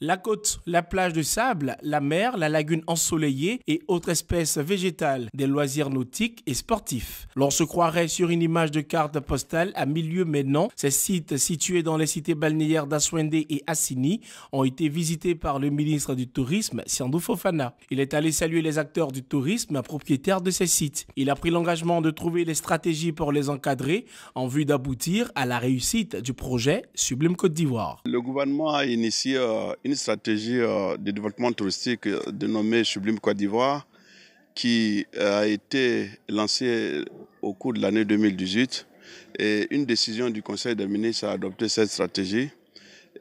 La côte, la plage de sable, la mer, la lagune ensoleillée et autres espèces végétales, des loisirs nautiques et sportifs. L'on se croirait sur une image de carte postale à milieu maintenant, Ces sites situés dans les cités balnéaires d'Aswende et Assini ont été visités par le ministre du Tourisme, Siandou Fofana. Il est allé saluer les acteurs du tourisme propriétaires de ces sites. Il a pris l'engagement de trouver les stratégies pour les encadrer en vue d'aboutir à la réussite du projet Sublime Côte d'Ivoire. Le gouvernement a initié euh, une stratégie euh, de développement touristique euh, dénommée Sublime Côte d'Ivoire qui euh, a été lancée au cours de l'année 2018. Et une décision du Conseil des ministres a adopté cette stratégie.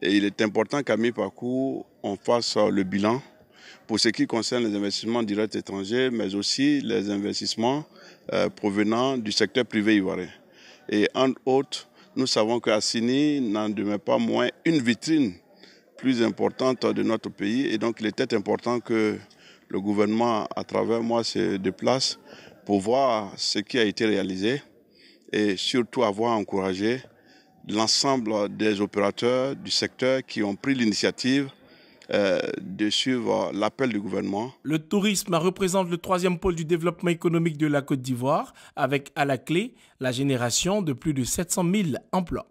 Et il est important qu'à mi-parcours, on fasse le bilan pour ce qui concerne les investissements directs étrangers, mais aussi les investissements provenant du secteur privé ivoirien. Et en outre, nous savons que Assini n'en demeure pas moins une vitrine plus importante de notre pays. Et donc, il était important que le gouvernement, à travers moi, se déplace pour voir ce qui a été réalisé et surtout avoir encouragé l'ensemble des opérateurs du secteur qui ont pris l'initiative euh, de suivre l'appel du gouvernement. Le tourisme représente le troisième pôle du développement économique de la Côte d'Ivoire, avec à la clé la génération de plus de 700 000 emplois.